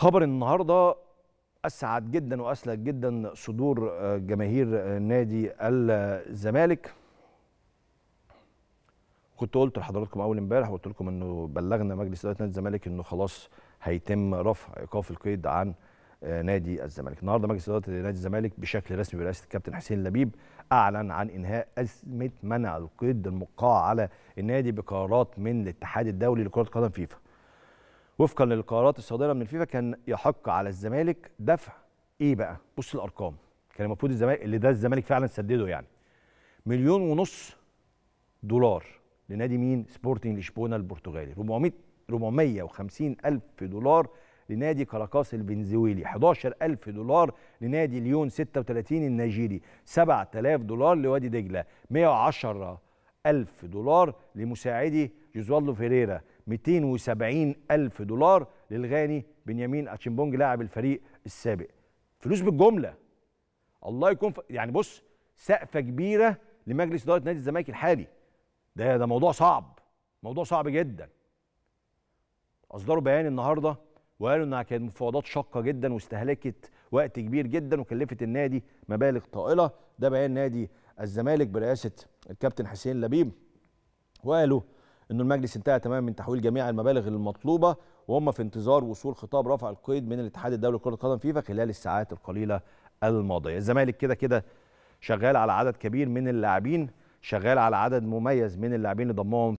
خبر النهارده اسعد جدا واسلك جدا صدور آه، جماهير آه، نادي الزمالك كنت قلت لحضراتكم اول امبارح وقلت لكم انه بلغنا مجلس اداره نادي الزمالك انه خلاص هيتم رفع ايقاف القيد عن آه، نادي الزمالك النهارده مجلس اداره نادي الزمالك بشكل رسمي برئاسه الكابتن حسين لبيب اعلن عن انهاء ازمه منع القيد الموقع على النادي بقرارات من الاتحاد الدولي لكره القدم فيفا وفقا للقرارات الصادره من الفيفا كان يحق على الزمالك دفع ايه بقى؟ بص الارقام كان المفروض الزمالك اللي ده الزمالك فعلا سدده يعني مليون ونص دولار لنادي مين؟ سبورتنج لشبونه البرتغالي 400 450 الف دولار لنادي كاراكاس الفنزويلي 11000 دولار لنادي ليون 36 النيجيري 7000 دولار لوادي دجله 110000 دولار لمساعدي جوزوالدو فيريرا 270 ألف دولار للغاني بنيامين أتشيمبونج لاعب الفريق السابق فلوس بالجملة الله يكون ف... يعني بص سقفة كبيرة لمجلس إدارة نادي الزمالك الحالي ده ده موضوع صعب موضوع صعب جدا أصدروا بيان النهاردة وقالوا إنها كانت مفاوضات شاقة جدا واستهلكت وقت كبير جدا وكلفت النادي مبالغ طائلة ده بيان نادي الزمالك برئاسة الكابتن حسين لبيب وقالوا انه المجلس انتهى تماما من تحويل جميع المبالغ المطلوبه وهم في انتظار وصول خطاب رفع القيد من الاتحاد الدولي لكره القدم فيفا خلال الساعات القليله الماضيه الزمالك كده كده شغال على عدد كبير من اللاعبين شغال على عدد مميز من اللاعبين اللي ضمهم